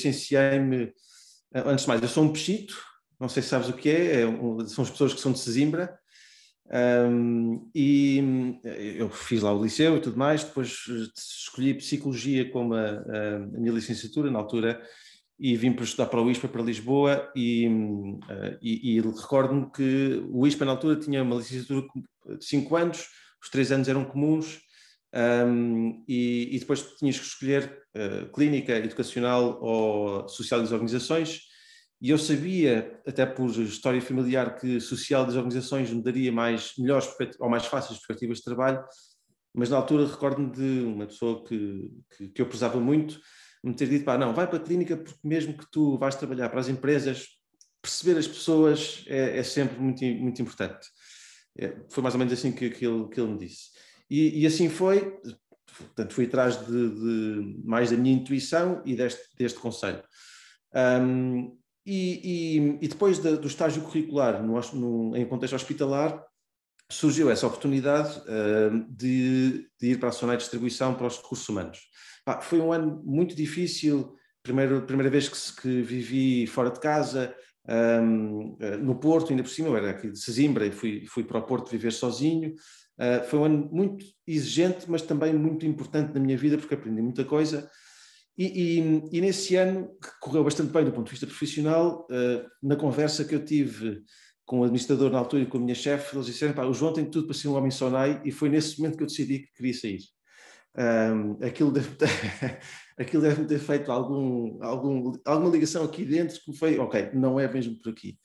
licenciei-me. Eh, antes de mais, eu sou um pechito, não sei se sabes o que é, é um, são as pessoas que são de Sesimbra. Um, ehm, e eh, eu fiz lá o liceu e tudo mais, depois eh, escolhi psicologia como a, a, minha licenciatura na altura e vim para estudar para o ISPA, para Lisboa e, e, e recordo-me que o ISPA na altura tinha uma licenciatura de 5 anos, os 3 anos eram comuns um, ehm, e, e, depois tinhas que escolher eh, clínica, educacional ou social das organizações, e eu sabia, até por história familiar, que social das organizações me daria mais, melhores ou mais fáceis perspectivas de trabalho, mas na altura recordo-me de uma pessoa que, que, que, eu prezava muito me ter dito, pá, não, vai para a clínica porque mesmo que tu vais trabalhar para as empresas, perceber as pessoas é, é sempre muito, muito importante. É, foi mais ou menos assim que, que, ele, que ele me disse. E, e assim foi, Portanto, fui atrás de, de mais da minha intuição e deste, deste conselho. Um, e, e, e, depois do estágio curricular no, no, em contexto hospitalar, surgiu essa oportunidade uh, de, de, ir para a Sonai Distribuição para os recursos humanos. Ah, foi um ano muito difícil, primeiro, primeira vez que, que vivi fora de casa, um, eh, no Porto, ainda por cima, eu era aqui de Sesimbra e fui, fui para o Porto viver sozinho. Ah, foi um ano muito exigente, mas também muito importante na minha vida, porque aprendi muita coisa. E, e, e nesse ano, que correu bastante bem do ponto de vista profissional, uh, na conversa que eu tive com o administrador na altura e com a minha chefe, eles disseram: pá, o João tem tudo para ser um homem sonai, é? e foi nesse momento que eu decidi que queria sair. Um, ah, aquilo deve ter, aquilo deve ter feito algum, algum, alguma ligação aqui dentro que foi, ok, não é mesmo por aqui.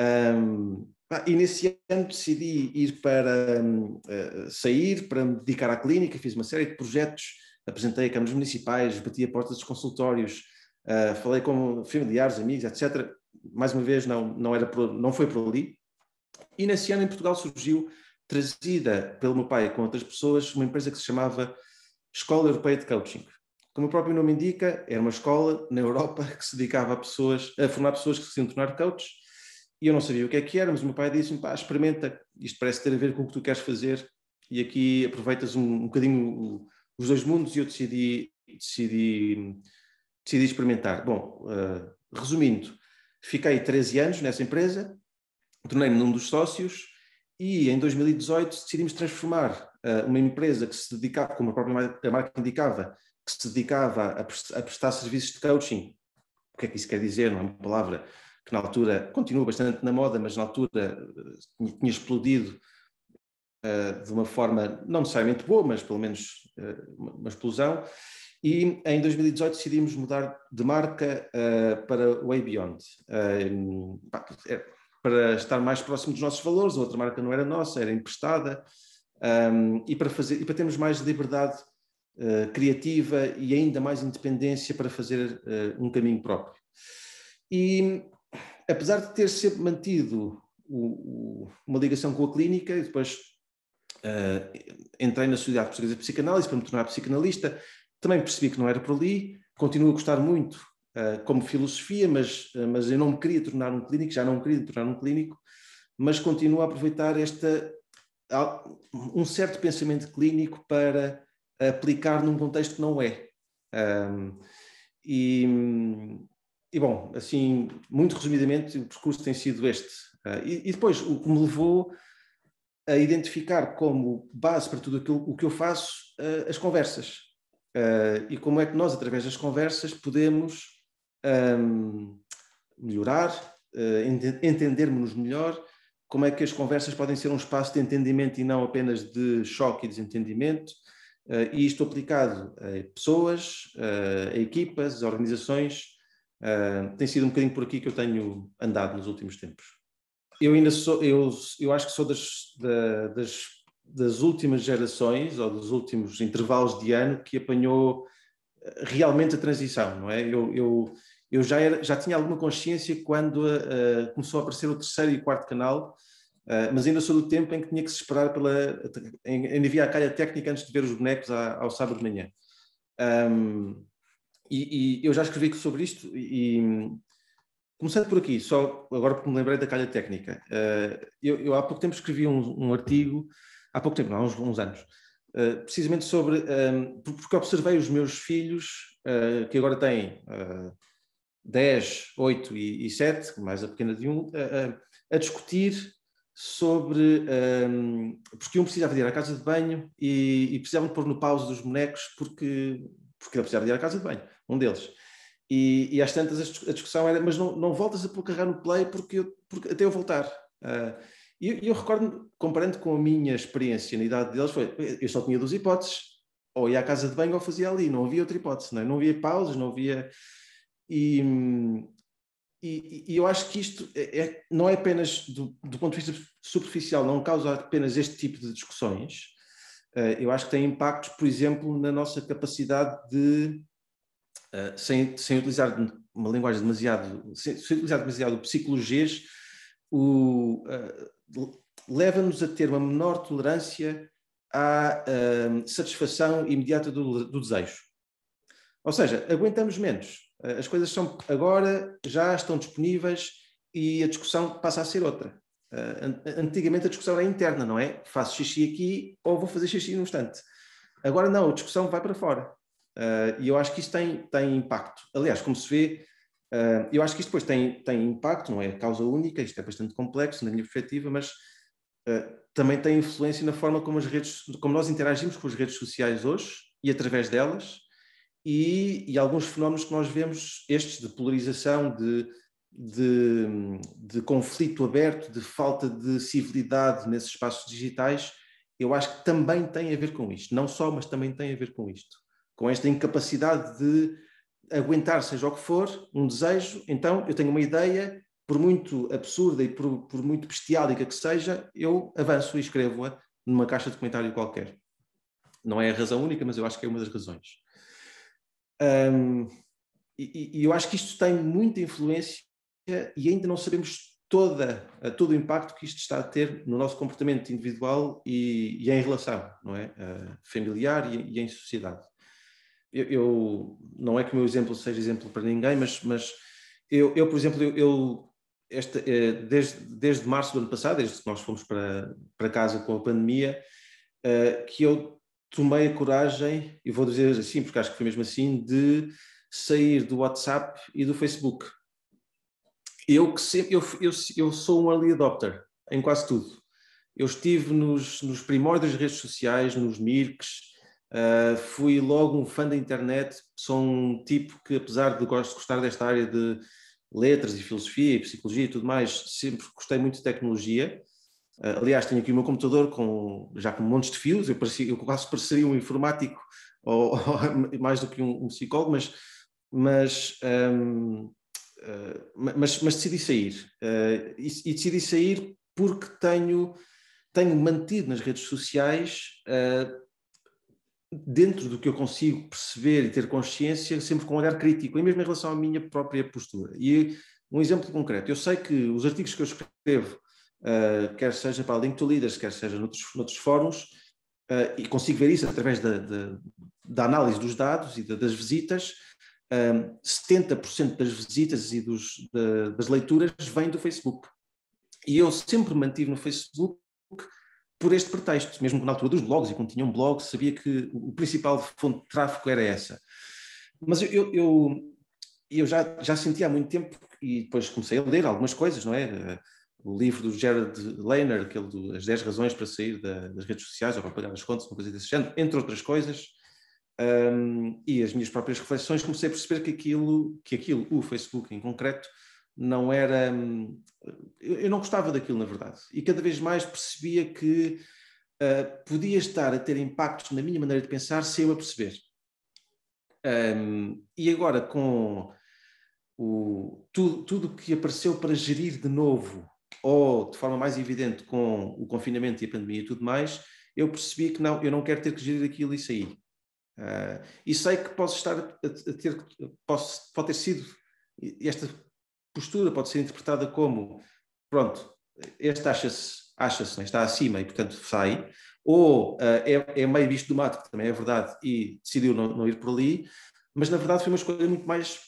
Um, e nesse ano decidi ir para uh, sair, para me dedicar à clínica, fiz uma série de projetos, apresentei a câmaras municipais, bati a porta dos consultórios, uh, falei com familiares, amigos, etc. Mais uma vez, não, não, era por, não foi por ali. E nesse ano em Portugal surgiu, trazida pelo meu pai com outras pessoas, uma empresa que se chamava Escola Europeia de Coaching. Como o próprio nome indica, era uma escola na Europa que se dedicava a pessoas, a formar pessoas que se iam tornar coaches e eu não sabia o que é que era, mas o meu pai disse-me, pá, experimenta, isto parece ter a ver com o que tu queres fazer e aqui aproveitas um, um bocadinho os dois mundos e eu decidi, decidi, decidi experimentar. Bom, uh, resumindo, fiquei 13 anos nessa empresa, tornei-me um dos sócios e em 2018 decidimos transformar uh, uma empresa que se dedicava, como a própria marca indicava, que se dedicava a, prestar serviços de coaching. O que é que isso quer dizer? Não é uma palavra que na altura continua bastante na moda, mas na altura eh, tinha explodido eh, de uma forma não necessariamente boa, mas pelo menos eh, uma explosão. E em 2018 decidimos mudar de marca uh, para Way Beyond, uh, para estar mais próximo dos nossos valores. A outra marca não era nossa, era emprestada, um, ehm, e, para fazer, e para termos mais liberdade uh, criativa e ainda mais independência para fazer um caminho próprio. E apesar de ter sempre mantido o, o, uma ligação com a clínica, e depois uh, entrei na Sociedade Portuguesa de Psicanálise para me tornar psicanalista, também percebi que não era por ali, continuo a gostar muito uh, como filosofia, mas, uh, mas eu não me queria tornar um clínico, já não me queria tornar um clínico, mas continuo a aproveitar esta, um certo pensamento clínico para aplicar num contexto que não é. Um, e, e bom, assim, muito resumidamente, o percurso tem sido este. Uh, e, e, depois, o que me levou a identificar como base para tudo aquilo, o que eu faço, uh, as conversas. Uh, e como é que nós, através das conversas, podemos um, melhorar, ent entendermos-nos melhor, como é que as conversas podem ser um espaço de entendimento e não apenas de choque e desentendimento, e isto aplicado a pessoas, a equipas, a organizações, Uh, tem sido um bocadinho por aqui que eu tenho andado nos últimos tempos. Eu ainda sou, eu, eu acho que sou das, da, das, das últimas gerações ou dos últimos intervalos de ano que apanhou ah, realmente a transição, não é? Eu, eu, eu já, era, já tinha alguma consciência quando uh, começou a aparecer o terceiro e quarto canal, uh, mas ainda sou do tempo em que tinha que se esperar pela. ainda via a calha técnica antes de ver os bonecos à, ao sábado de manhã. Um, e, e, eu já escrevi sobre isto e, começando por aqui, só agora porque me lembrei da calha técnica. Uh, eu, eu, há pouco tempo escrevi um, um, artigo, há pouco tempo, não, há uns, uns anos, uh, precisamente sobre, um, ehm, porque observei os meus filhos, uh, que agora têm uh, 10, 8 e, e 7, mais a pequena de um, a discutir sobre um, ehm, porque um precisava de ir à casa de banho e, e precisavam de pôr no pause dos bonecos porque porque ele precisava de ir à casa de banho, um deles. E, e às tantas a discussão era, mas não, não voltas a carregar no play porque, eu, porque até eu voltar. Uh, e eu, eu recordo, comparando com a minha experiência na idade deles, foi, eu só tinha duas hipóteses, ou ia à casa de banho ou fazia ali, não havia outra hipótese, não, é? não havia pausas, não havia... E, e, e, eu acho que isto é, é não é apenas do, do, ponto de vista superficial, não causa apenas este tipo de discussões, eh, eu acho que tem impactos, por exemplo, na nossa capacidade de, eh, sem, sem utilizar uma linguagem demasiado, sem, sem utilizar demasiado psicologês, o, eh, leva-nos a ter uma menor tolerância à uh, satisfação imediata do, do, desejo. Ou seja, aguentamos menos. as coisas são agora, já estão disponíveis e a discussão passa a ser outra. Uh, antigamente a discussão era interna, não é? Faço xixi aqui ou vou fazer xixi num instante. Agora não, a discussão vai para fora. Uh, e eu acho que isso tem, tem impacto. Aliás, como se vê, uh, eu acho que isto depois tem, tem impacto, não é causa única, isto é bastante complexo na minha perspectiva, mas também tem influência na forma como as redes, como nós interagimos com as redes sociais hoje e através delas, e, e alguns fenómenos que nós vemos, estes de polarização, de de, de conflito aberto, de falta de civilidade nesses espaços digitais, eu acho que também tem a ver com isto. Não só, mas também tem a ver com isto. Com esta incapacidade de aguentar, seja o que for, um desejo. Então, eu tenho uma ideia, por muito absurda e por, por muito bestiálica que seja, eu avanço e escrevo-a numa caixa de comentário qualquer. Não é a razão única, mas eu acho que é uma das razões. Um, e, e, eu acho que isto tem muita influência e ainda não sabemos toda, eh, todo o impacto que isto está a ter no nosso comportamento individual e, e em relação não é? Uh, familiar e, e, em sociedade. Eu, eu, não é que o meu exemplo seja exemplo para ninguém, mas, mas eu, eu, por exemplo, eu, eu esta, eh, desde, desde março do ano passado, desde que nós fomos para, para casa com a pandemia, uh, que eu tomei a coragem, e vou dizer assim, porque acho que foi mesmo assim, de sair do WhatsApp e do Facebook eu que sempre, eu, eu, eu sou um early adopter em quase tudo. Eu estive nos, nos primórdios das redes sociais, nos mircs uh, ah, fui logo um fã da internet, sou um tipo que, apesar de gostar desta área de letras e filosofia e psicologia e tudo mais, sempre gostei muito de tecnologia. Uh, aliás, tenho aqui o meu computador com, já com montes de fios, eu, parecia, eu quase pareceria um informático ou, ou mais do que um, um psicólogo, mas, mas um, ah, mas, mas, decidi sair. Uh, e, e, decidi sair porque tenho, tenho mantido nas redes sociais, uh, dentro do que eu consigo perceber e ter consciência, sempre com um olhar crítico, e mesmo em relação à minha própria postura. E um exemplo concreto: eu sei que os artigos que eu escrevo, quer seja para a Link to Leaders, quer seja noutros, noutros fóruns, e consigo ver isso através da, da, da análise dos dados e da, das visitas um, 70% das visitas e dos, de, das leituras vêm do Facebook. E eu sempre mantive no Facebook por este pretexto, mesmo que na altura dos blogs, e quando tinha um blog, sabia que o principal fonte de tráfego era essa. Mas eu, eu, eu já, já sentia há muito tempo, e depois comecei a ler algumas coisas, não é? O livro do Gerard Lehner, aquele do As 10 Razões para Sair da, das Redes Sociais ou para Pagar as Contas, uma coisa desse género, entre outras coisas. Um, e as minhas próprias reflexões comecei a perceber que aquilo, que aquilo, o Facebook em concreto, não era. Hum, eu não gostava daquilo, na verdade. E cada vez mais percebia que uh, podia estar a ter impactos na minha maneira de pensar sem eu a perceber. Um, e agora, com o, tudo, tudo que apareceu para gerir de novo, ou de forma mais evidente com o confinamento e a pandemia e tudo mais, eu percebi que não, eu não quero ter que gerir aquilo e sair. Uh, e sei que posso estar a, ter, posso, pode ter sido, esta postura pode ser interpretada como, pronto, este acha-se, acha-se, né, está acima e portanto sai, ou uh, é, é, meio bicho do mato, que também é verdade, e decidiu não, não, ir por ali, mas na verdade foi uma escolha muito mais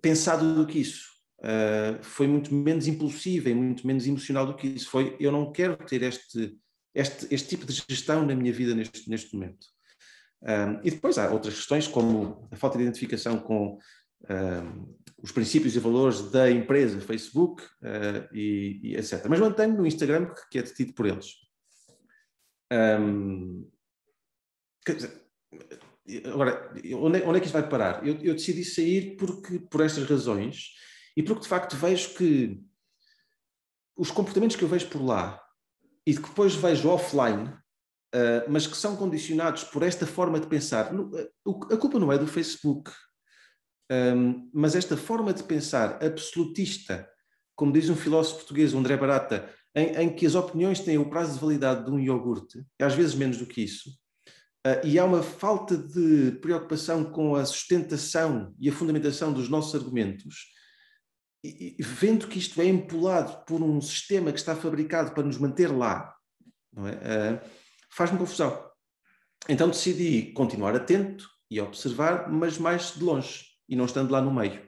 pensada do que isso. Uh, foi muito menos impulsiva e muito menos emocional do que isso. Foi, eu não quero ter este, este, este tipo de gestão na minha vida neste, neste momento. Um, e depois há outras questões, como a falta de identificação com um, os princípios e valores da empresa Facebook uh, e, e, etc. Mas mantenho no Instagram que é detido por eles. Um, dizer, agora, onde é, onde é, que isto vai parar? Eu, eu, decidi sair porque, por estas razões e porque de facto vejo que os comportamentos que eu vejo por lá e que depois vejo offline ah, mas que são condicionados por esta forma de pensar. Ah, a culpa não é do Facebook, um, mas esta forma de pensar absolutista, como diz um filósofo português, André Barata, em, em, que as opiniões têm o prazo de validade de um iogurte, às vezes menos do que isso, uh, e há uma falta de preocupação com a sustentação e a fundamentação dos nossos argumentos, e, e, vendo que isto é empolado por um sistema que está fabricado para nos manter lá, não é? Uh, faz-me confusão. Então decidi continuar atento e observar, mas mais de longe e não estando lá no meio.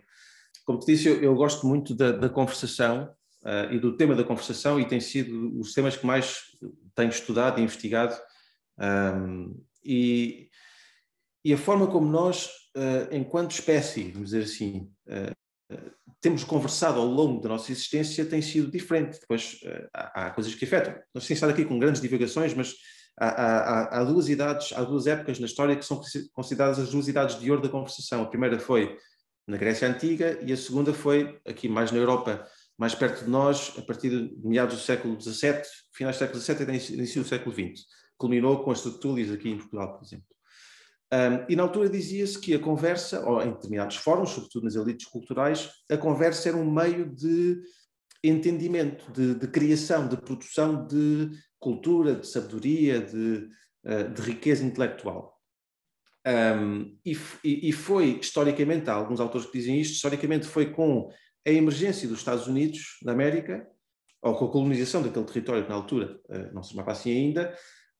Como te disse, eu, eu gosto muito da, da conversação uh, e do tema da conversação e tem sido os temas que mais tenho estudado e investigado. Um, ehm, e, e, a forma como nós, uh, enquanto espécie, vamos dizer assim, uh, temos conversado ao longo da nossa existência tem sido diferente. Depois há, há, coisas que afetam. Nós temos estado aqui com grandes divagações, mas há, há, há, duas idades, há duas épocas na história que são consideradas as duas idades de ouro da conversação. A primeira foi na Grécia Antiga e a segunda foi aqui mais na Europa, mais perto de nós, a partir de meados do século XVII, finais do século XVII e início do século XX. Culminou com as tertúlias aqui em Portugal, por exemplo. Um, e na altura dizia-se que a conversa, ou em determinados fóruns, sobretudo nas elites culturais, a conversa era um meio de entendimento de, de criação, de produção de cultura, de sabedoria, de, eh, de riqueza intelectual. Um, e, e, foi, historicamente, há alguns autores que dizem isto, historicamente foi com a emergência dos Estados Unidos da América, ou com a colonização daquele território que na altura eh, não se chamava assim ainda,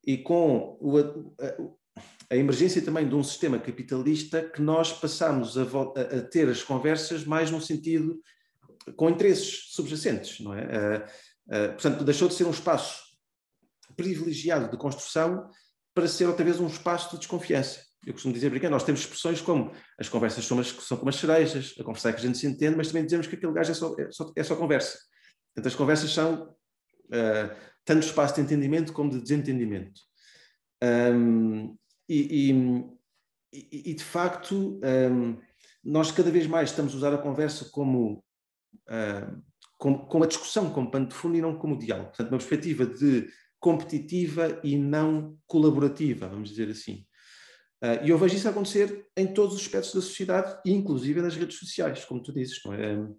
e com o, a, a, emergência também de um sistema capitalista que nós passamos a, a, ter as conversas mais num sentido com interesses subjacentes, não é? Eh, eh, portanto, deixou de ser um espaço privilegiado de construção para ser outra vez um espaço de desconfiança. Eu costumo dizer, brincando, nós temos expressões como as conversas são, as, são como as cerejas, a conversar é que a gente se entende, mas também dizemos que aquele gajo é só, é só, é só conversa. Portanto, as conversas são uh, tanto espaço de entendimento como de desentendimento. Um, e, e, e, de facto, um, nós cada vez mais estamos a usar a conversa como com a discussão como pano de fundo e não como diálogo. Portanto, uma perspectiva de competitiva e não colaborativa, vamos dizer assim. Ah, e eu vejo isso acontecer em todos os aspectos da sociedade, inclusive nas redes sociais, como tu dizes. É? Ehm,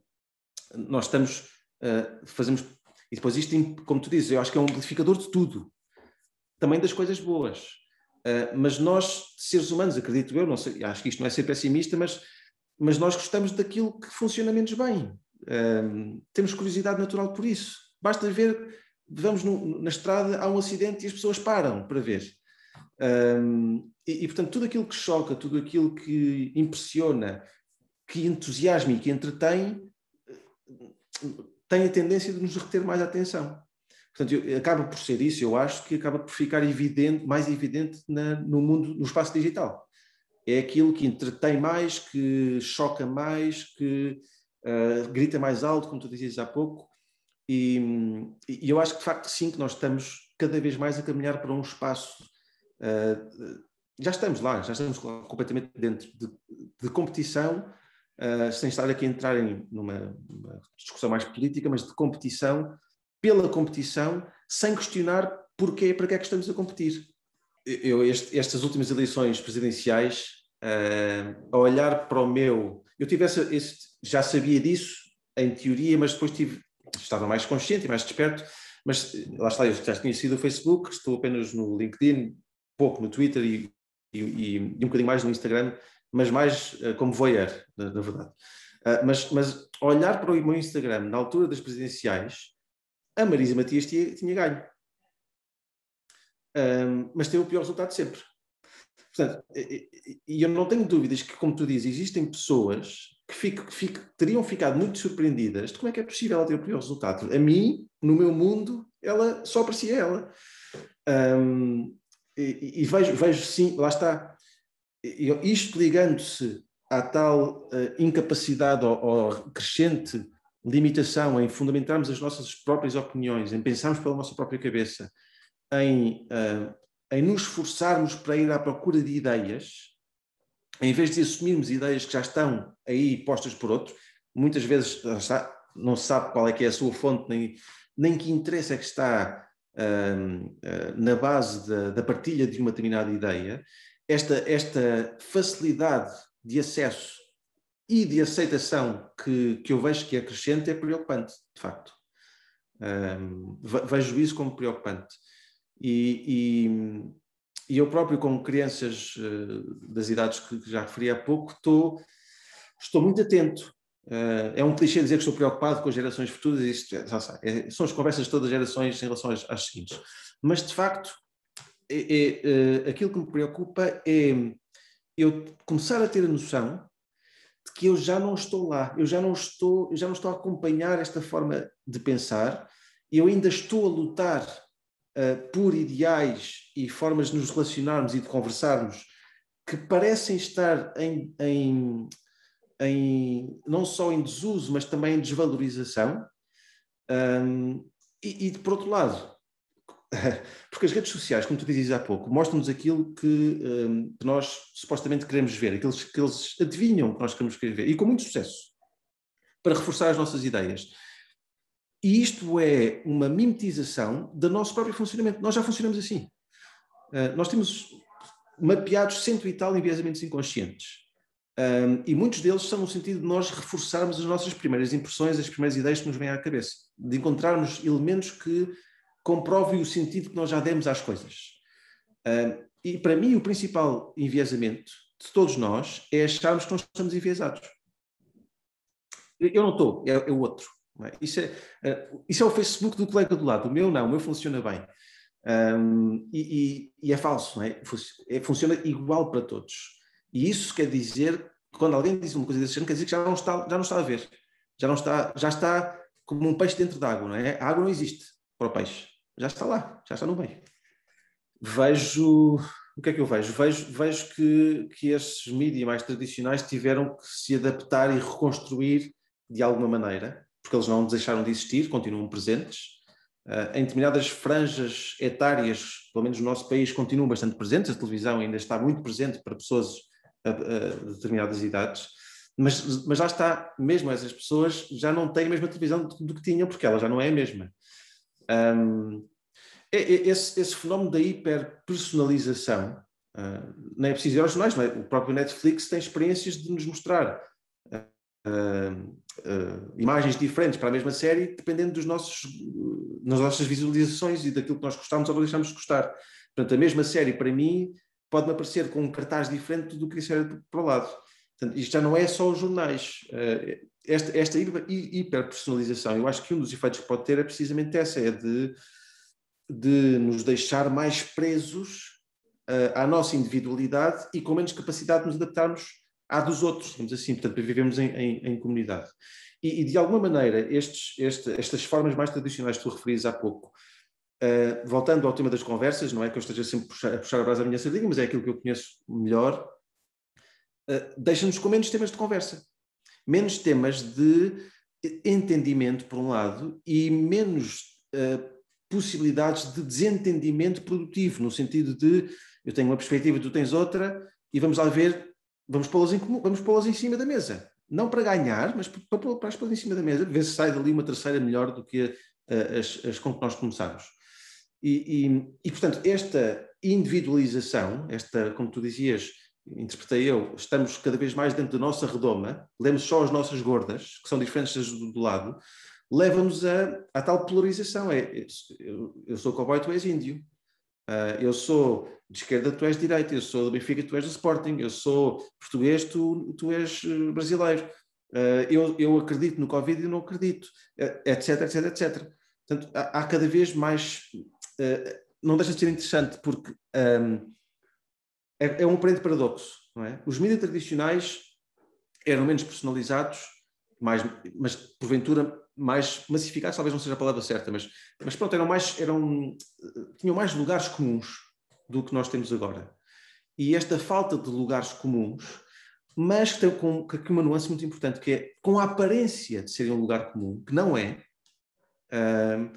nós estamos, ah, fazemos, e depois isto, como tu dizes, eu acho que é um amplificador de tudo, também das coisas boas. Ah, mas nós, seres humanos, acredito eu, não sei, acho que isto não é ser pessimista, mas, mas nós gostamos daquilo que funciona menos bem. Um, temos curiosidade natural por isso. Basta ver, vamos no, na estrada, há um acidente e as pessoas param para ver. Um, e, e, portanto, tudo aquilo que choca, tudo aquilo que impressiona, que entusiasma e que entretém, tem a tendência de nos reter mais atenção. Portanto, eu, acaba por ser isso, eu acho que acaba por ficar evidente, mais evidente na, no mundo, no espaço digital. É aquilo que entretém mais, que choca mais, que ah, grita mais alto, como tu dizias há pouco, e, e, eu acho que de facto sim, que nós estamos cada vez mais a caminhar para um espaço. Uh, já estamos lá, já estamos completamente dentro de, de competição, uh, sem estar aqui a entrar em numa, numa discussão mais política, mas de competição, pela competição, sem questionar porquê e para que é que estamos a competir. Eu, este, estas últimas eleições presidenciais, uh, a olhar para o meu eu tivesse esse, já sabia disso em teoria, mas depois tive, estava mais consciente e mais desperto, mas eh, lá está, eu já tinha sido o Facebook, estou apenas no LinkedIn, pouco no Twitter e, e, e um bocadinho mais no Instagram, mas mais uh, como voyeur, na, na verdade. Uh, mas, mas olhar para o meu Instagram na altura das presidenciais, a Marisa Matias tinha, tinha ganho. Um, mas teve o pior resultado sempre. Portanto, e eu não tenho dúvidas que, como tu dizes, existem pessoas que, fico, que fico, teriam ficado muito surpreendidas de como é que é possível ela ter o pior resultado. A mim, no meu mundo, ela só aparecia ela. Um, e, e vejo, vejo sim, lá está. Isto ligando-se à tal uh, incapacidade ou, ou, crescente limitação em fundamentarmos as nossas próprias opiniões, em pensarmos pela nossa própria cabeça, em uh, em nos esforçarmos para ir à procura de ideias, em vez de assumirmos ideias que já estão aí postas por outros, muitas vezes não se sabe qual é que é a sua fonte, nem, nem que interesse é que está uh, uh, na base da, da, partilha de uma determinada ideia, esta, esta facilidade de acesso e de aceitação que, que eu vejo que é crescente é preocupante, de facto. Hum, vejo isso como preocupante. E, e, e eu próprio, com crianças eh, das idades que já referi há pouco, estou, estou muito atento. Eh, é um clichê dizer que estou preocupado com as gerações futuras, isto é, é, são as conversas de todas as gerações em relação às, às seguintes. Mas, de facto, é, é eh, aquilo que me preocupa é eu começar a ter a noção de que eu já não estou lá, eu já não estou, eu já não estou a acompanhar esta forma de pensar, eu ainda estou a lutar eh, por ideais e formas de nos relacionarmos e de conversarmos que parecem estar em, em, em não só em desuso, mas também em desvalorização. Um, e, e, por outro lado, porque as redes sociais, como tu dizes há pouco, mostram-nos aquilo que, um, que, nós supostamente queremos ver, aqueles que eles adivinham que nós queremos ver, e com muito sucesso, para reforçar as nossas ideias. E isto é uma mimetização do nosso próprio funcionamento. Nós já funcionamos assim. Uh, nós temos mapeados cento e tal enviesamentos inconscientes. Um, ah, e muitos deles são no sentido de nós reforçarmos as nossas primeiras impressões, as primeiras ideias que nos vêm à cabeça, de encontrarmos elementos que comprovem o sentido que nós já demos às coisas. Um, ah, e para mim, o principal enviesamento de todos nós é acharmos que nós estamos enviesados. Eu não estou, é, é o outro. É? Isso é, eh, isso é o Facebook do colega do lado, o meu não, o meu funciona bem. Um, e, e, e, é falso, não é? é? Funciona igual para todos. E isso quer dizer, quando alguém diz uma coisa desse género, quer dizer que já não está, já não está a ver. Já, não está, já está como um peixe dentro da água, não é? A água não existe para o peixe. Já está lá, já está no meio. Vejo. O que é que eu vejo? Vejo, vejo que, que esses mídias mais tradicionais tiveram que se adaptar e reconstruir de alguma maneira porque eles não deixaram de existir, continuam presentes. Uh, em determinadas franjas etárias, pelo menos no nosso país, continuam bastante presentes. A televisão ainda está muito presente para pessoas uh, de determinadas idades. Mas, mas lá está, mesmo essas pessoas já não têm a mesma televisão do, do que tinham, porque ela já não é a mesma. Um, é, é, esse, esse, fenómeno da hiperpersonalização, uh, ah, não é preciso ir aos jornais, é? o próprio Netflix tem experiências de nos mostrar ah, uh, imagens diferentes para a mesma série, dependendo dos nossos, das nossas visualizações e daquilo que nós gostamos ou deixamos de gostar. Portanto, a mesma série, para mim, pode-me aparecer com um cartaz diferente do que a série para o lado. Portanto, isto já não é só os jornais. Uh, esta, esta hiperpersonalização, eu acho que um dos efeitos que pode ter é precisamente essa, é de, de nos deixar mais presos uh, à nossa individualidade e com menos capacidade de nos adaptarmos à dos outros, digamos assim, portanto, vivemos em, em, em comunidade. E, e, de alguma maneira, estes, este, estas formas mais tradicionais que tu referias há pouco, uh, voltando ao tema das conversas, não é que eu esteja sempre a puxar, a puxar a brasa da minha sardinha, mas é aquilo que eu conheço melhor, uh, deixa-nos com menos temas de conversa, menos temas de entendimento, por um lado, e menos uh, possibilidades de desentendimento produtivo, no sentido de eu tenho uma perspectiva, tu tens outra, e vamos lá ver Vamos pô-las em, comum, vamos pô em cima da mesa. Não para ganhar, mas para, para, para as pôr em cima da mesa, ver se sai dali uma terceira melhor do que eh, as, as com que nós começámos. E, e, e, portanto, esta individualização, esta, como tu dizias, interpretei eu, estamos cada vez mais dentro da nossa redoma, lemos só as nossas gordas, que são diferentes do, do lado, leva-nos a, a, tal polarização. É, eu, eu sou cowboy, tu és índio. Uh, eu sou de esquerda, tu és de direita, eu sou do Benfica, tu és do Sporting, eu sou português, tu, tu és eh, brasileiro. Uh, eu, eu acredito no Covid e não acredito, eh, etc, etc, etc. Portanto, há, há cada vez mais. Uh, não deixa de ser interessante, porque um, é, é, um grande paradoxo, não é? Os mídias tradicionais eram menos personalizados, mais, mas porventura mais massificados, talvez não seja a palavra certa, mas, mas pronto, eram mais, eram, tinham mais lugares comuns do que nós temos agora. E esta falta de lugares comuns, mas que tem com, que, uma nuance muito importante, que é com a aparência de ser um lugar comum, que não é, hum,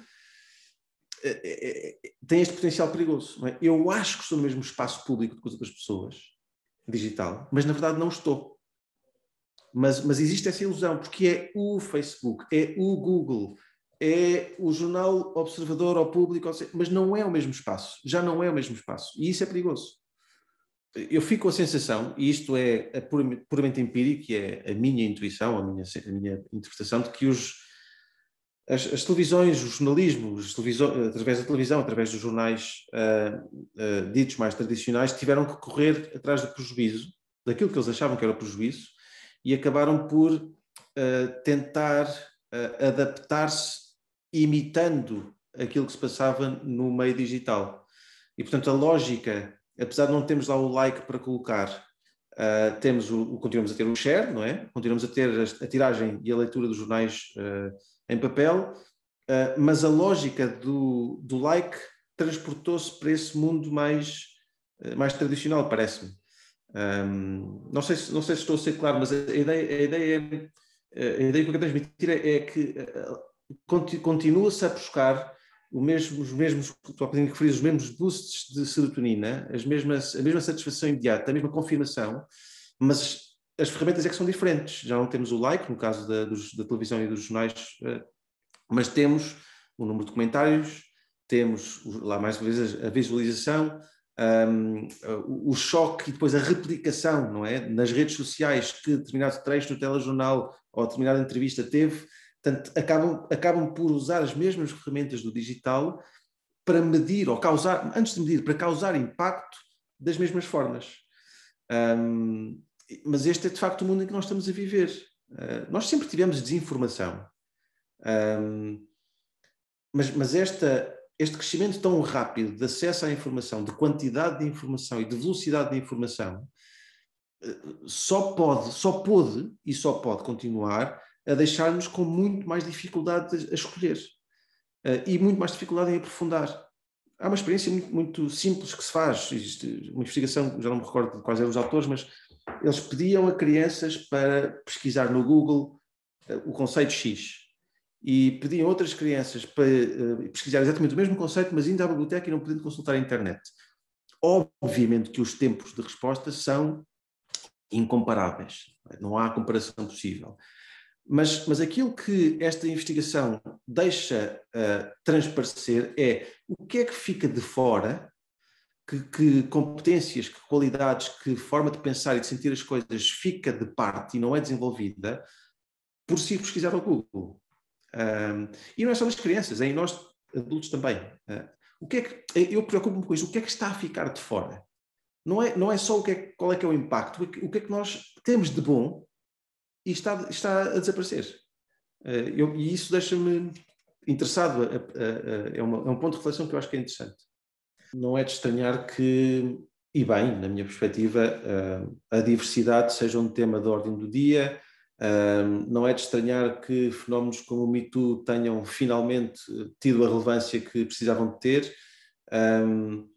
é, é, é, tem este potencial perigoso. É? Eu acho que estou no mesmo espaço público que as outras pessoas, digital, mas na verdade não estou. Mas, mas existe essa ilusão, porque é o Facebook, é o Google, é o jornal observador ao público, mas não é o mesmo espaço, já não é o mesmo espaço. E isso é perigoso. Eu fico com a sensação, e isto é puramente empírico, que é a minha intuição, a minha, a minha interpretação, de que os, as, as televisões, o jornalismo, as através da televisão, através dos jornais uh, uh, ditos mais tradicionais, tiveram que correr atrás do prejuízo, daquilo que eles achavam que era prejuízo, e acabaram por uh, tentar uh, adaptar-se imitando aquilo que se passava no meio digital. E, portanto, a lógica, apesar de não termos lá o like para colocar, uh, temos o, continuamos a ter o share, não é? Continuamos a ter a, a tiragem e a leitura dos jornais em papel, mas a lógica do, do like transportou-se para esse mundo mais, mais tradicional, parece-me. Um, não, sei se, não sei se estou a ser claro, mas a ideia, a ideia, a ideia que eu quero transmitir é, é que ah, continua-se a buscar mesmo, os mesmos, estou a referir, os mesmos boosts de serotonina, as mesmas, a mesma satisfação imediata, a mesma confirmação, mas as ferramentas é que são diferentes. Já não temos o like, no caso da, dos, da televisão e dos jornais, ah, mas temos o número de comentários, temos lá mais uma vez a visualização, um, o choque e depois a replicação, não é? Nas redes sociais que determinado trecho no telejornal ou determinada entrevista teve, portanto, acabam, acabam por usar as mesmas ferramentas do digital para medir ou causar, antes de medir, para causar impacto das mesmas formas. Um, mas este é de facto o mundo em que nós estamos a viver. Uh, nós sempre tivemos desinformação. Um, mas, mas esta, este crescimento tão rápido de acesso à informação, de quantidade de informação e de velocidade de informação, eh, só pode, só pode e só pode continuar a deixar-nos com muito mais dificuldade a escolher eh, e muito mais dificuldade em aprofundar. Há uma experiência muito, muito simples que se faz, existe uma investigação, já não me recordo de quais eram os autores, mas eles pediam a crianças para pesquisar no Google eh, o conceito X e pediam outras crianças para uh, eh, pesquisar exatamente o mesmo conceito, mas ainda à biblioteca e não podendo consultar a internet. Obviamente que os tempos de resposta são incomparáveis, não há comparação possível. Mas, mas aquilo que esta investigação deixa uh, transparecer é o que é que fica de fora, que, que competências, que qualidades, que forma de pensar e de sentir as coisas fica de parte e não é desenvolvida por se si pesquisar no Google e não é só nas crianças, é em nós adultos também. Uh, o que é que, eh, eu preocupo-me com isso, o que é que está a ficar de fora? Não é, não é só o que é, qual é que é o impacto, o que é que nós temos de bom e está, está a desaparecer. Uh, eu, e isso deixa-me interessado, a, a, a, é, uma, é um ponto de reflexão que eu acho que é interessante. Não é de estranhar que, e bem, na minha perspectiva, ah, a diversidade seja um tema da ordem do dia, um, não é de estranhar que fenómenos como o Me tenham finalmente eh, tido a relevância que precisavam de ter, um,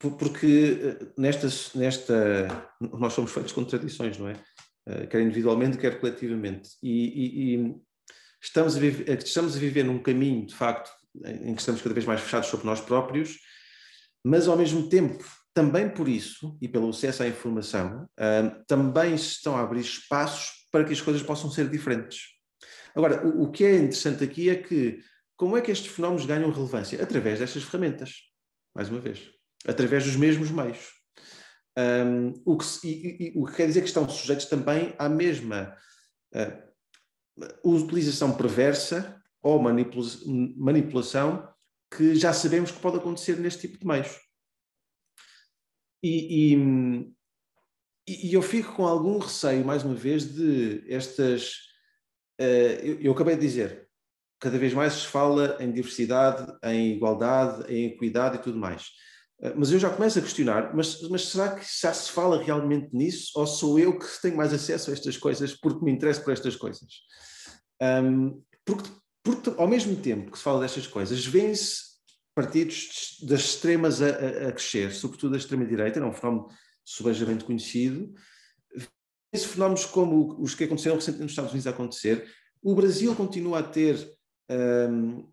porque eh, nestas, nesta, nós somos feitos com tradições, não é? Uh, quer individualmente, quer coletivamente. E, e, e estamos, a viver, estamos a viver num caminho, de facto, em que estamos cada vez mais fechados sobre nós próprios, mas ao mesmo tempo também por isso, e pelo acesso à informação, uh, também se estão a abrir espaços para que as coisas possam ser diferentes. Agora, o, o que é interessante aqui é que como é que estes fenómenos ganham relevância? Através destas ferramentas, mais uma vez, através dos mesmos meios. Um, o, que e, e, o, que quer dizer que estão sujeitos também à mesma uh, utilização perversa ou manipula manipulação que já sabemos que pode acontecer neste tipo de meios. E, e, e, eu fico com algum receio, mais uma vez, de estas. Uh, eu, eu, acabei de dizer, cada vez mais se fala em diversidade, em igualdade, em equidade e tudo mais. Uh, mas eu já começo a questionar, mas, mas será que já se fala realmente nisso? Ou sou eu que tenho mais acesso a estas coisas porque me interesso por estas coisas? Um, porque, porque, ao mesmo tempo que se fala destas coisas, vêem-se partidos das extremas a, a, crescer, sobretudo a extrema-direita, é um fenómeno subejamente conhecido. Esse fenómenos como os que aconteceram recentemente nos Estados Unidos a acontecer, o Brasil continua a ter um,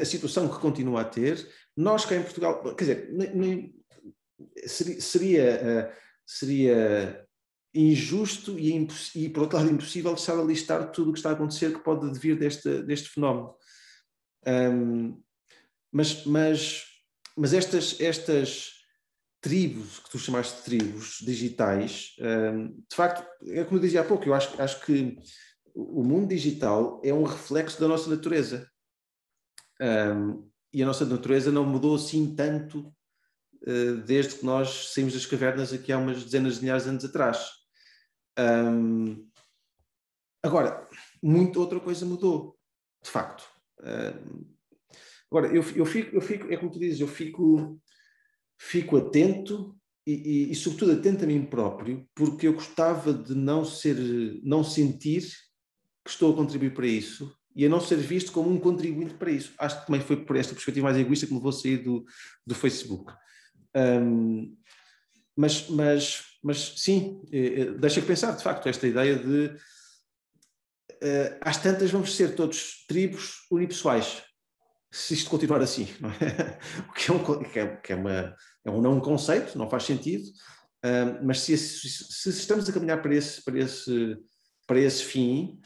a situação que continua a ter. Nós cá em Portugal, quer dizer, seria, seria, eh, seria injusto e, e, por outro lado, impossível deixar a listar tudo o que está a acontecer que pode vir deste, deste fenómeno. Um, mas, mas, mas estas, estas tribos, que tu chamaste de tribos digitais, hum, de facto, é como eu dizia há pouco, eu acho, acho que o mundo digital é um reflexo da nossa natureza. Hum, e a nossa natureza não mudou assim tanto eh, desde que nós saímos das cavernas aqui há umas dezenas de milhares de anos atrás. Um, agora, muito outra coisa mudou, de facto. Um, Agora, eu, eu, fico, eu fico, é como tu dizes, eu fico, fico atento e, e, e, sobretudo atento a mim próprio, porque eu gostava de não ser, não sentir que estou a contribuir para isso e a não ser visto como um contribuinte para isso. Acho que também foi por esta perspectiva mais egoísta que me vou sair do, do Facebook. Um, mas, mas, mas sim, eh, eh, deixa que pensar, de facto, esta ideia de uh, às tantas vamos ser todos tribos unipessoais se isto continuar assim, não é? o que, é um, que, é, que é, uma, é um não conceito, não faz sentido, uh, mas se, se, se, estamos a caminhar para esse, para esse, para esse fim,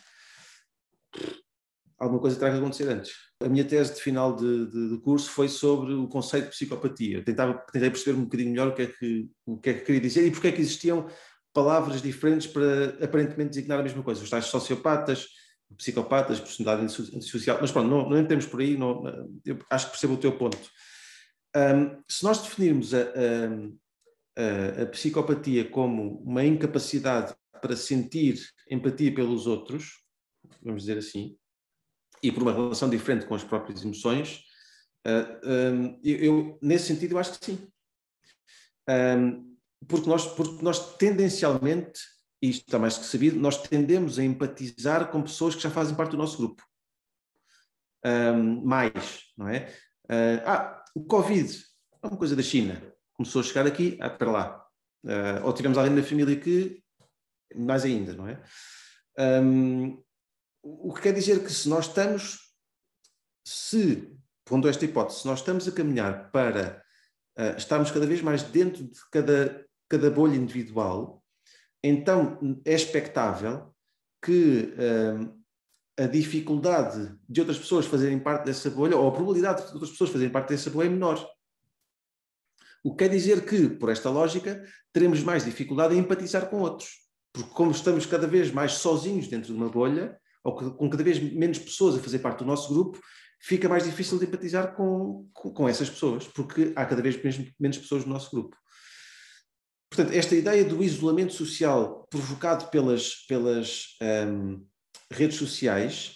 alguma coisa terá que acontecer antes. A minha tese de final de, de, de curso foi sobre o conceito de psicopatia. Eu tentava, tentei perceber um bocadinho melhor o que, é que, o que é que queria dizer e porque é que existiam palavras diferentes para aparentemente designar a mesma coisa. Os tais sociopatas, psicopatas, personalidade antissocial, mas pronto, não, não entremos por aí, não, acho que percebo o teu ponto. Um, se nós definirmos a, a, a, psicopatia como uma incapacidade para sentir empatia pelos outros, vamos dizer assim, e por uma relação diferente com as próprias emoções, uh, ah, um, eu, nesse sentido eu acho que sim. Um, porque, nós, porque nós tendencialmente isto está mais que sabido, nós tendemos a empatizar com pessoas que já fazem parte do nosso grupo. Um, mais, não é? Uh, ah, o Covid é uma coisa da China. Começou a chegar aqui, ah, para lá. Uh, ou tivemos alguém da família que, mais ainda, não é? Um, o que quer dizer que se nós estamos, se, pondo esta hipótese, se nós estamos a caminhar para uh, estarmos cada vez mais dentro de cada, cada bolha individual, então é expectável que hum, a dificuldade de outras pessoas fazerem parte dessa bolha, ou a probabilidade de outras pessoas fazerem parte dessa bolha é menor. O que quer dizer que, por esta lógica, teremos mais dificuldade em empatizar com outros. Porque, como estamos cada vez mais sozinhos dentro de uma bolha, ou com cada vez menos pessoas a fazer parte do nosso grupo, fica mais difícil de empatizar com, com, com essas pessoas, porque há cada vez menos, menos pessoas no nosso grupo. Portanto, esta ideia do isolamento social provocado pelas, pelas um, redes sociais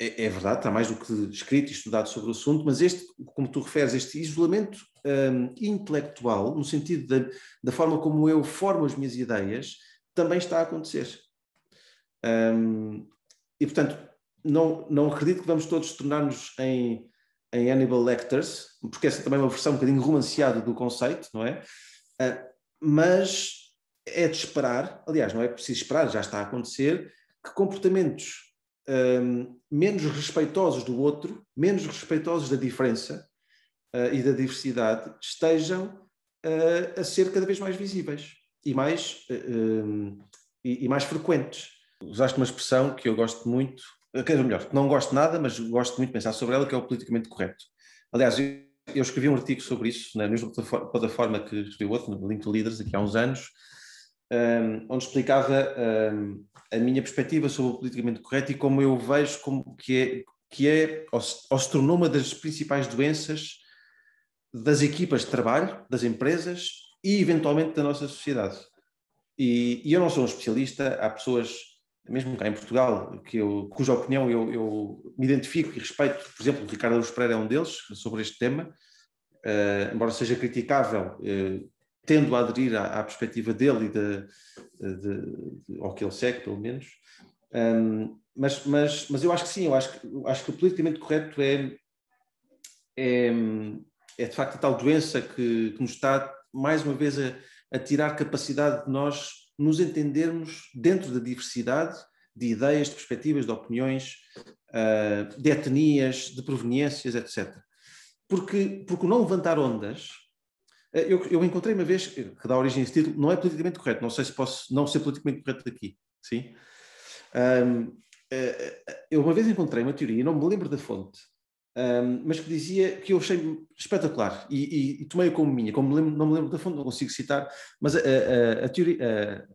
é, é, verdade, está mais do que escrito e estudado sobre o assunto, mas este, como tu referes, este isolamento um, intelectual, no sentido da, da forma como eu formo as minhas ideias, também está a acontecer. Um, e, portanto, não, não acredito que vamos todos tornar-nos em, em Hannibal Lecters, porque essa também é uma versão um bocadinho romanceada do conceito, não é? Uh, mas é de esperar, aliás, não é preciso esperar, já está a acontecer, que comportamentos um, menos respeitosos do outro, menos respeitosos da diferença uh, e da diversidade, estejam uh, a ser cada vez mais visíveis e mais, uh, eh, um, e, e, mais frequentes. Usaste uma expressão que eu gosto muito, quer dizer, melhor, não gosto nada, mas gosto muito de pensar sobre ela, que é o politicamente correto. Aliás, eu escrevi um artigo sobre isso na mesma plataforma que escrevi outro, no Link to Leaders, aqui há uns anos, um, onde explicava um, a minha perspectiva sobre o politicamente correto e como eu vejo como que é, que é ou, se, ou se tornou uma das principais doenças das equipas de trabalho, das empresas e eventualmente da nossa sociedade. E, e eu não sou um especialista, há pessoas mesmo cá em Portugal, que eu, cuja opinião eu, eu me identifico e respeito, por exemplo, o Ricardo Luz Pereira é um deles, sobre este tema, uh, embora seja criticável, uh, tendo a aderir à, à perspectiva dele e de, de, de, ao que ele segue, pelo menos. Um, ehm, mas, mas, mas eu acho que sim, eu acho que, acho que o politicamente correto é, é, é, de facto a tal doença que, que nos está, mais uma vez, a, a tirar capacidade de nós nos entendermos dentro da diversidade de ideias, de perspectivas, de opiniões, ah, de etnias, de proveniências, etc. Porque, porque não levantar ondas. Ah, eu, eu encontrei uma vez, que dá origem a esse título, não é politicamente correto, não sei se posso não ser politicamente correto aqui, sim? Ah, eu uma vez encontrei uma teoria, e não me lembro da fonte, um, mas que dizia que eu achei espetacular e, e, e tomei-a como minha, como me lembro, não me lembro da fonte, não consigo citar, mas a, a, a teoria,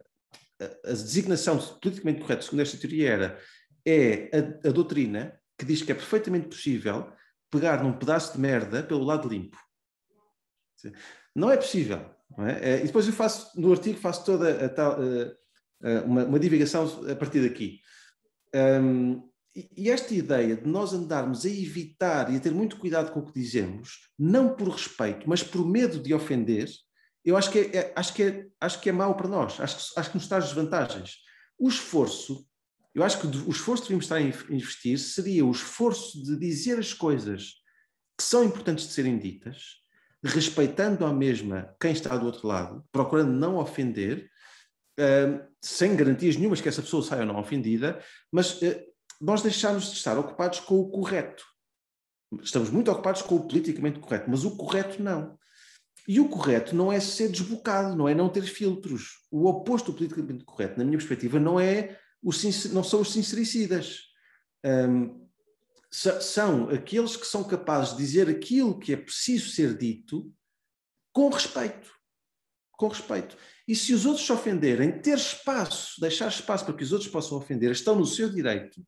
a, a, designação politicamente correta segundo esta teoria era é a, doutrina que diz que é perfeitamente possível pegar num pedaço de merda pelo lado limpo. Não é possível. Não é? Eh, e depois eu faço, no artigo, faço toda a tal, eh, eh, uma, uma divagação a partir daqui. Um, e esta ideia de nós andarmos a evitar e a ter muito cuidado com o que dizemos, não por respeito, mas por medo de ofender, eu acho que é, é acho que é, acho que é mau para nós, acho que, acho que nos traz desvantagens. O esforço, eu acho que o esforço que devíamos estar a investir seria o esforço de dizer as coisas que são importantes de serem ditas, respeitando à mesma quem está do outro lado, procurando não ofender, Uh, sem garantias nenhumas que essa pessoa saia ou não ofendida, mas uh, nós deixámos de estar ocupados com o correto. Estamos muito ocupados com o politicamente correto, mas o correto não. E o correto não é ser desbocado, não é não ter filtros. O oposto do politicamente correto, na minha perspectiva, não, é os não são os sincericidas. Um, são aqueles que são capazes de dizer aquilo que é preciso ser dito com respeito. Com respeito. E se os outros se ofenderem, ter espaço, deixar espaço para que os outros possam ofender, estão no seu direito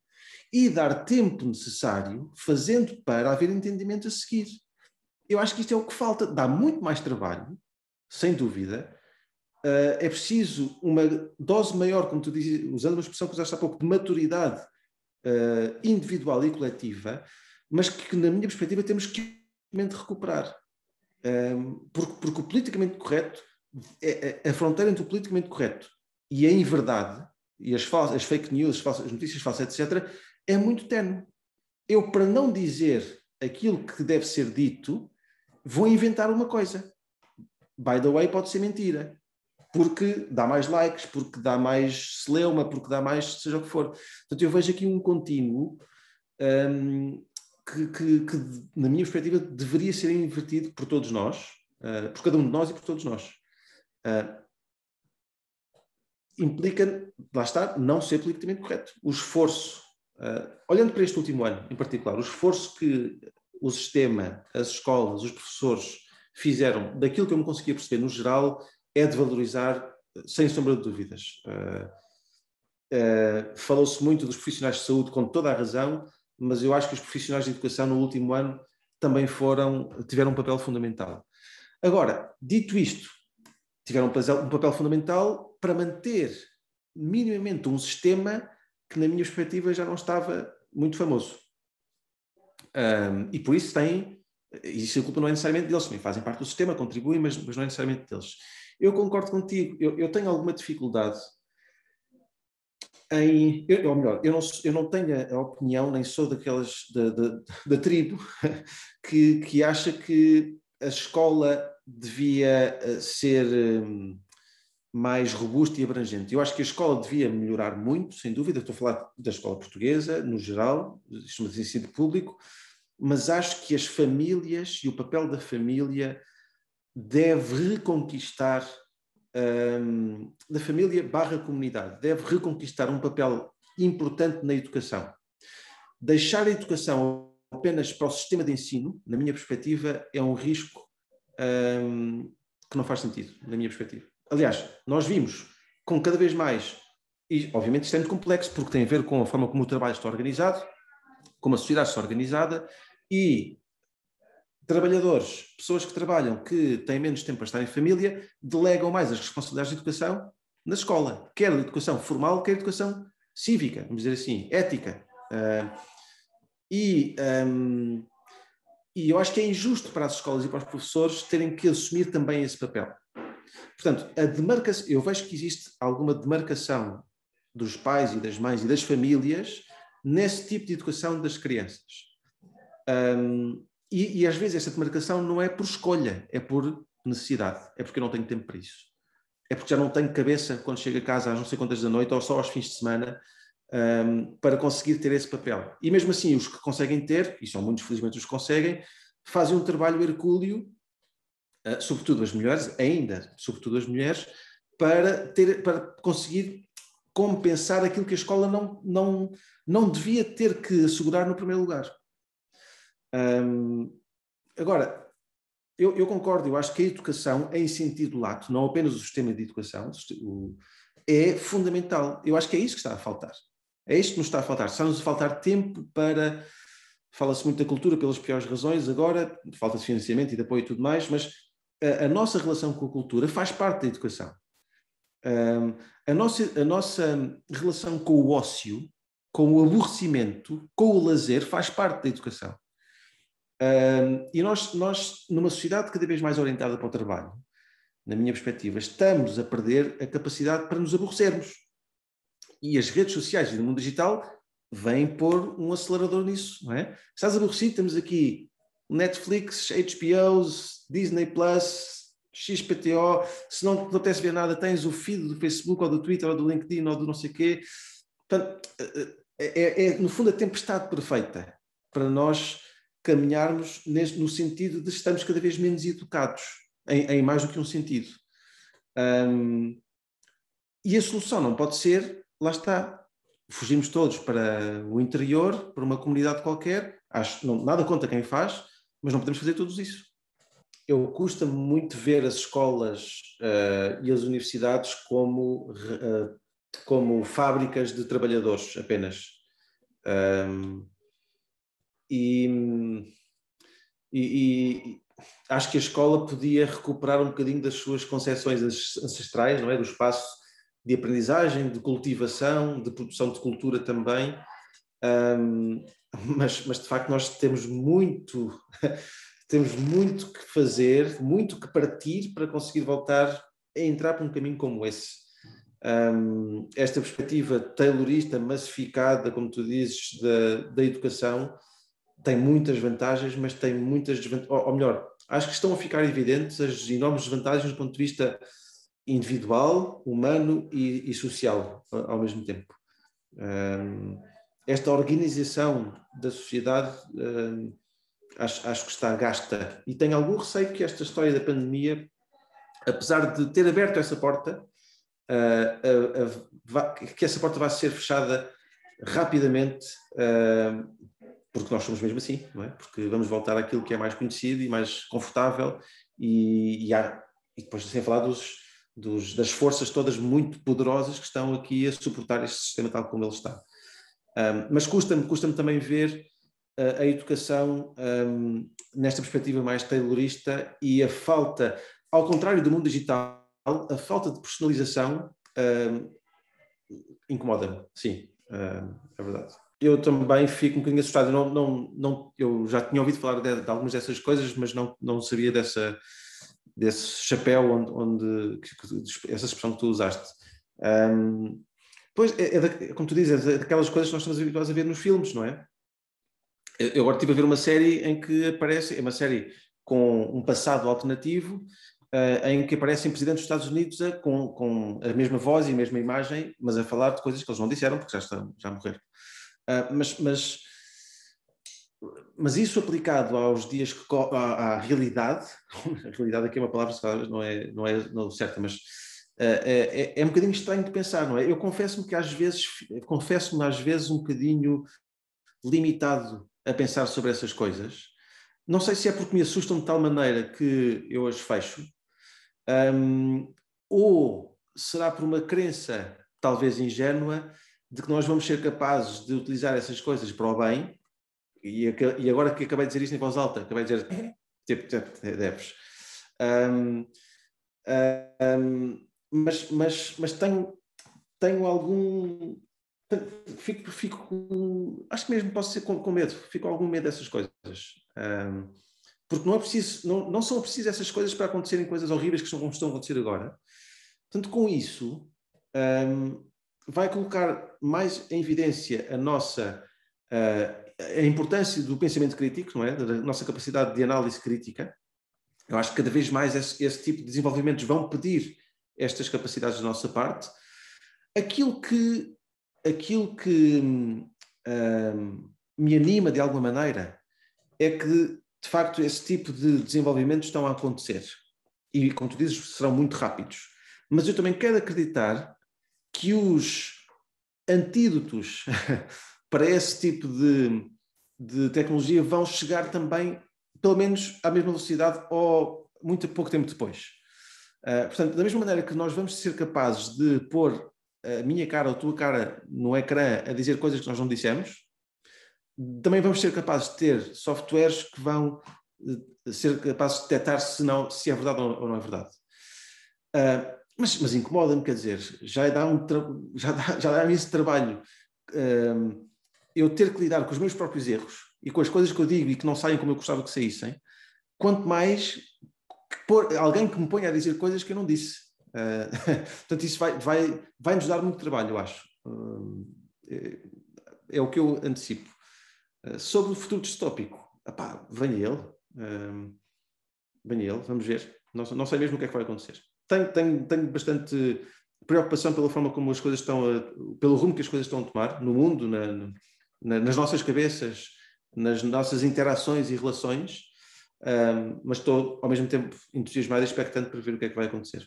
e dar tempo necessário, fazendo para haver entendimento a seguir. Eu acho que isto é o que falta. Dá muito mais trabalho, sem dúvida. Uh, é preciso uma dose maior, como tu dizes, usando uma expressão que usaste há pouco, de maturidade uh, individual e coletiva, mas que, que, na minha perspectiva, temos que recuperar. Um, ehm, porque, porque o politicamente correto, é, é, a fronteira entre o politicamente correto e a inverdade, e as, as fake news, as, as notícias falsas, etc., é muito tenue. Eu, para não dizer aquilo que deve ser dito, vou inventar uma coisa. By the way, pode ser mentira. Porque dá mais likes, porque dá mais celeuma, porque dá mais seja o que for. Portanto, eu vejo aqui um contínuo um, que, que, que, na minha perspectiva, deveria ser invertido por todos nós, uh, por cada um de nós e por todos nós. Uh, implica, lá está, não ser politicamente correto. O esforço Uh, olhando para este último ano em particular, o esforço que o sistema, as escolas, os professores fizeram, daquilo que eu me conseguia perceber no geral, é de valorizar, ah, sem sombra de dúvidas. Uh, uh, Falou-se muito dos profissionais de saúde, com toda a razão, mas eu acho que os profissionais de educação no último ano também foram, tiveram um papel fundamental. Agora, dito isto, tiveram um papel fundamental para manter minimamente um sistema que, na minha perspectiva, já não estava muito famoso. Um, e por isso tem, e isso a culpa não é necessariamente deles, também fazem parte do sistema, contribuem, mas, mas não é necessariamente deles. Eu concordo contigo, eu, eu tenho alguma dificuldade em, eu, ou melhor, eu não, eu não tenho a opinião, nem sou daquelas da, da, da tribo que, que acha que a escola devia eh, ser um, mais robusto e abrangente. Eu acho que a escola devia melhorar muito, sem dúvida, estou a falar da escola portuguesa, no geral, isto de ensino público, mas acho que as famílias e o papel da família deve reconquistar, um, da família barra comunidade, deve reconquistar um papel importante na educação. Deixar a educação apenas para o sistema de ensino, na minha perspectiva, é um risco um, que não faz sentido, na minha perspectiva aliás, nós vimos com cada vez mais, e obviamente isto é muito complexo porque tem a ver com a forma como o trabalho está organizado, como a sociedade está organizada e trabalhadores, pessoas que trabalham, que têm menos tempo para estar em família, delegam mais as responsabilidades de educação na escola, quer a educação formal, quer a educação cívica, vamos dizer assim, ética. Uh, e, um, e eu acho que é injusto para as escolas e para os professores terem que assumir também esse papel. Portanto, a demarcação, eu vejo que existe alguma demarcação dos pais e das mães e das famílias nesse tipo de educação das crianças. Um, e, e, às vezes essa demarcação não é por escolha, é por necessidade, é porque eu não tenho tempo para isso. É porque já não tenho cabeça quando chego a casa às não sei quantas da noite ou só aos fins de semana um, para conseguir ter esse papel. E mesmo assim, os que conseguem ter, e são muitos felizmente os que conseguem, fazem um trabalho hercúleo eh, sobretudo as mulheres, ainda sobretudo as mulheres, para, ter, para conseguir compensar aquilo que a escola não, não, não devia ter que assegurar no primeiro lugar. agora, eu, eu, concordo, eu acho que a educação, em é sentido lato, não apenas o sistema de educação, o, é fundamental. Eu acho que é isso que está a faltar. É isto que nos está a faltar. Está-nos a faltar tempo para. Fala-se muito da cultura pelas piores razões agora, falta de financiamento e de apoio e tudo mais, mas a, nossa relação com a cultura faz parte da educação. Um, a, nossa, a nossa relação com o ócio, com o aborrecimento, com o lazer, faz parte da educação. Um, e nós, nós, numa sociedade cada vez mais orientada para o trabalho, na minha perspectiva, estamos a perder a capacidade para nos aborrecermos. E as redes sociais e o mundo digital vêm pôr um acelerador nisso, não é? Estás aborrecido, temos aqui Netflix, HBOs, Disney Plus, XPTO, se não te apetece ver nada, tens o feed do Facebook ou do Twitter ou do LinkedIn ou do não sei o quê. Portanto, eh, eh, é, é no fundo a tempestade perfeita para nós caminharmos neste, no sentido de estamos cada vez menos educados em, em mais do que um sentido. Um, e a solução não pode ser, lá está, fugimos todos para o interior, para uma comunidade qualquer, acho, não, nada conta quem faz, mas não podemos fazer tudo isso. Eu custa-me muito ver as escolas uh, e as universidades como, uh, como fábricas de trabalhadores apenas. Um, e, e, e, acho que a escola podia recuperar um bocadinho das suas concepções ancestrais, não é? Do espaço de aprendizagem, de cultivação, de produção de cultura também. Um, mas, mas de facto nós temos muito, temos muito que fazer, muito que partir para conseguir voltar a entrar por um caminho como esse. Um, esta perspectiva taylorista, massificada, como tu dizes, da, da educação, tem muitas vantagens, mas tem muitas desvantagens, ou, ou, melhor, acho que estão a ficar evidentes as enormes desvantagens do ponto de vista individual, humano e, e social ao, ao mesmo tempo. Um, esta organização da sociedade uh, acho, acho, que está gasta. E tenho algum receio que esta história da pandemia, apesar de ter aberto essa porta, uh, ah, vá, que essa porta vá ser fechada rapidamente, ah, porque nós somos mesmo assim, não é? Porque vamos voltar àquilo que é mais conhecido e mais confortável e, e, há, e depois sem falar dos, dos, das forças todas muito poderosas que estão aqui a suportar este sistema tal como ele está. Um, mas custa-me custa também ver uh, a educação um, nesta perspectiva mais taylorista e a falta, ao contrário do mundo digital, a falta de personalização um, incomoda-me, sim, é verdade. Eu também fico um bocadinho assustado, não, não, não, eu já tinha ouvido falar de, de algumas dessas coisas, mas não, não sabia dessa, desse chapéu onde, onde que, que, essa expressão que tu usaste. Um, Pois, é, é da, é como tu dizes, é daquelas coisas que nós estamos habituados a ver nos filmes, não é? Eu agora estive a ver uma série em que aparece, é uma série com um passado alternativo, uh, em que aparecem presidentes dos Estados Unidos a, com, com, a mesma voz e a mesma imagem, mas a falar de coisas que eles não disseram, porque já, estão, já morreram. Uh, mas, mas, mas isso aplicado aos dias, que, à, à realidade, a realidade aqui é uma palavra que não é, não é não é certa, mas é, é, um bocadinho estranho de pensar, não é? Eu confesso-me que às vezes, confesso-me às vezes um bocadinho limitado a pensar sobre essas coisas. Não sei se é porque me assustam de tal maneira que eu as fecho, um, ou será por uma crença, talvez ingênua, de que nós vamos ser capazes de utilizar essas coisas para o bem, e, e agora que acabei de dizer isto em voz alta, acabei de dizer, tipo, deves. Um, um, mas, mas, mas tenho, tenho algum. Fico, fico. Acho que mesmo posso ser com, com medo, fico algum medo dessas coisas. Um, porque não é preciso, não, não são precisas essas coisas para acontecerem coisas horríveis que estão, estão a acontecer agora. Portanto, com isso, um, vai colocar mais em evidência a nossa. Uh, a importância do pensamento crítico, não é? Da nossa capacidade de análise crítica. Eu acho que cada vez mais esse, esse tipo de desenvolvimentos vão pedir estas capacidades da nossa parte. Aquilo que, aquilo que hum, hum, me anima de alguma maneira é que, de facto, esse tipo de desenvolvimentos estão a acontecer. E, como tu dizes, serão muito rápidos. Mas eu também quero acreditar que os antídotos para esse tipo de, de tecnologia vão chegar também, pelo menos, à mesma velocidade ou muito pouco tempo depois. Ah, portanto, da mesma maneira que nós vamos ser capazes de pôr a minha cara ou a tua cara no ecrã a dizer coisas que nós não dissemos, também vamos ser capazes de ter softwares que vão eh, ser capazes de detectar se, não, se é verdade ou não é verdade. Uh, mas, mas incomoda-me, quer dizer, já dá, um já dá, já dá esse trabalho uh, eu ter que lidar com os meus próprios erros e com as coisas que eu digo e que não saem como eu gostava que saíssem, quanto mais por alguém que me ponha a dizer coisas que eu não disse. Uh, portanto, isso vai, vai, vai nos dar muito trabalho, eu acho. Uh, é, é, o que eu antecipo. Uh, sobre o futuro distópico, Epá, venha ele. Uh, ehm, venha ele, vamos ver. Não, não, sei mesmo o que é que vai acontecer. Tenho, tenho, tenho bastante preocupação pela forma como as coisas estão, a, pelo rumo que as coisas estão a tomar no mundo, na, na, nas nossas cabeças, nas nossas interações e relações mas estou ao mesmo tempo entusiasmado e expectante para ver o que é que vai acontecer.